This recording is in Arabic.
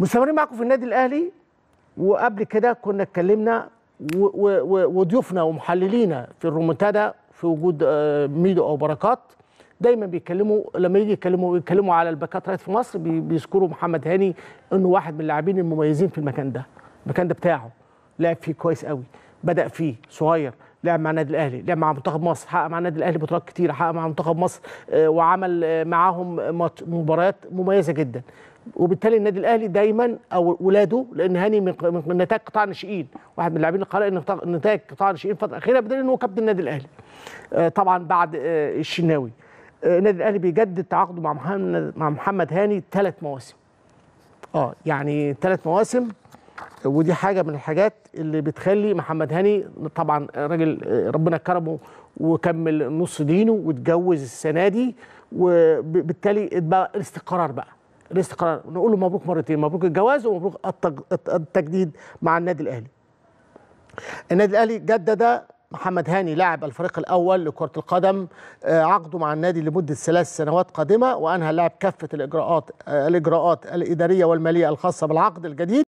مستمرين معكم في النادي الاهلي وقبل كده كنا اتكلمنا وضيوفنا ومحللينا في الرومنتادا في وجود آه، ميدو او بركات دايما بيتكلموا لما يجي يتكلموا يتكلموا على الباكات رايت في مصر بيذكروا محمد هاني انه واحد من اللاعبين المميزين في المكان ده المكان ده بتاعه لعب فيه كويس قوي بدا فيه صغير لعب مع النادي الاهلي لعب مع منتخب مصر حقق مع النادي الاهلي بطولات كتير حقق مع منتخب مصر آه، وعمل معاهم مباريات مميزه جدا وبالتالي النادي الاهلي دايما او ولاده لان هاني من نتائج قطاع الناشئين واحد من اللاعبين اللي ان نتائج قطاع الناشئين الفتره الاخيره بدل انه هو كابتن النادي الاهلي آه، طبعا بعد آه، الشناوي النادي الاهلي بيجدد تعاقده مع محمد مع محمد هاني ثلاث مواسم اه يعني ثلاث مواسم ودي حاجه من الحاجات اللي بتخلي محمد هاني طبعا راجل ربنا كرمه وكمل نص دينه واتجوز السنه دي وبالتالي بقى الاستقرار بقى الاستقرار نقول له مبروك مرتين مبروك الجواز ومبروك التجديد مع النادي الاهلي النادي الاهلي جدد محمد هاني لاعب الفريق الاول لكره القدم آه، عقده مع النادي لمده ثلاث سنوات قادمه وانهى لاعب كافه الاجراءات آه، الاجراءات الاداريه والماليه الخاصه بالعقد الجديد